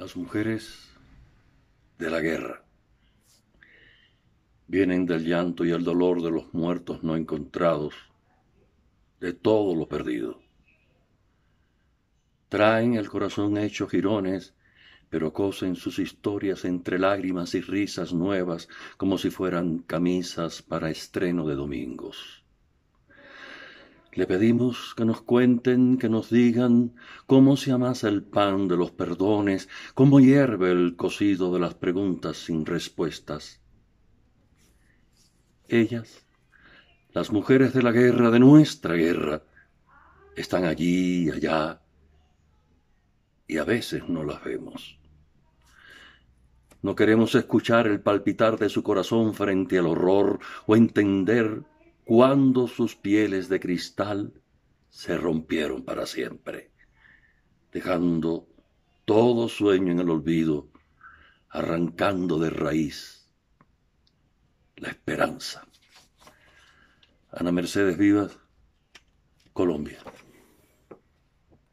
Las mujeres de la guerra vienen del llanto y el dolor de los muertos no encontrados, de todo lo perdido. Traen el corazón hecho jirones, pero cosen sus historias entre lágrimas y risas nuevas como si fueran camisas para estreno de domingos. Le pedimos que nos cuenten, que nos digan cómo se amasa el pan de los perdones, cómo hierve el cocido de las preguntas sin respuestas. Ellas, las mujeres de la guerra, de nuestra guerra, están allí, allá, y a veces no las vemos. No queremos escuchar el palpitar de su corazón frente al horror o entender cuando sus pieles de cristal se rompieron para siempre, dejando todo sueño en el olvido, arrancando de raíz la esperanza. Ana Mercedes Vivas, Colombia.